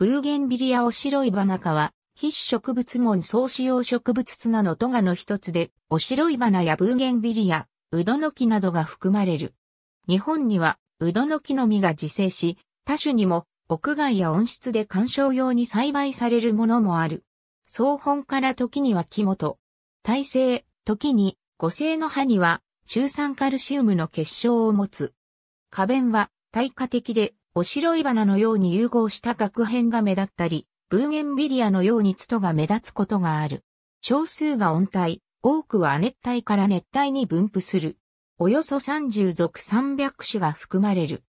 ブーゲンビリアオシロイバナ科は、脂植物門総使用植物ナのトガの一つで、オシロイバナやブーゲンビリア、ウドノキなどが含まれる。日本には、ウドノキの実が自生し、多種にも、屋外や温室で観賞用に栽培されるものもある。草本から時には木元。耐性、時に、五星の葉には、中酸カルシウムの結晶を持つ。花弁は、耐火的で、お白い花のように融合した額片が目立ったり、ブーゲンビリアのようにツトが目立つことがある。少数が温帯、多くは熱帯から熱帯に分布する。およそ30属300種が含まれる。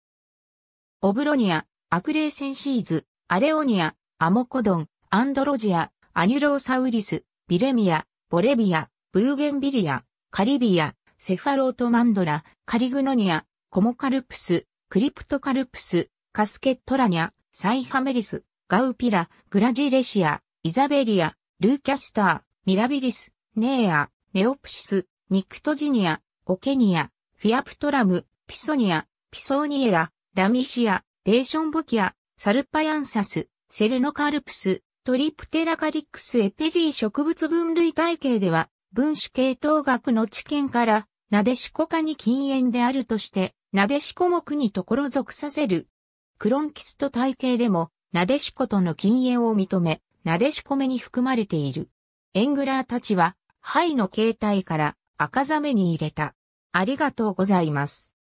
オブロニア、アクレーセンシーズ、アレオニア、アモコドン、アンドロジア、アニュローサウリス、ビレミア、ボレビア、ブーゲンビリア、カリビア、セファロートマンドラ、カリグノニア、コモカルプス、クリプトカルプス、カスケットラニャ、サイハメリス、ガウピラ、グラジレシア、イザベリア、ルーキャスター、ミラビリス、ネーア、ネオプシス、ニクトジニア、オケニア、フィアプトラム、ピソニア、ピソーニエラ、ラミシア、レーションボキア、サルパヤンサス、セルノカルプス、トリプテラカリックスエペジー植物分類体系では、分子系統学の知見から、なでしこ科に禁煙であるとして、なでしこ目にところ属させるクロンキスト体系でも、なでしことの禁煙を認め、なでしこ目に含まれている。エングラーたちは、肺の形態から赤ざめに入れた。ありがとうございます。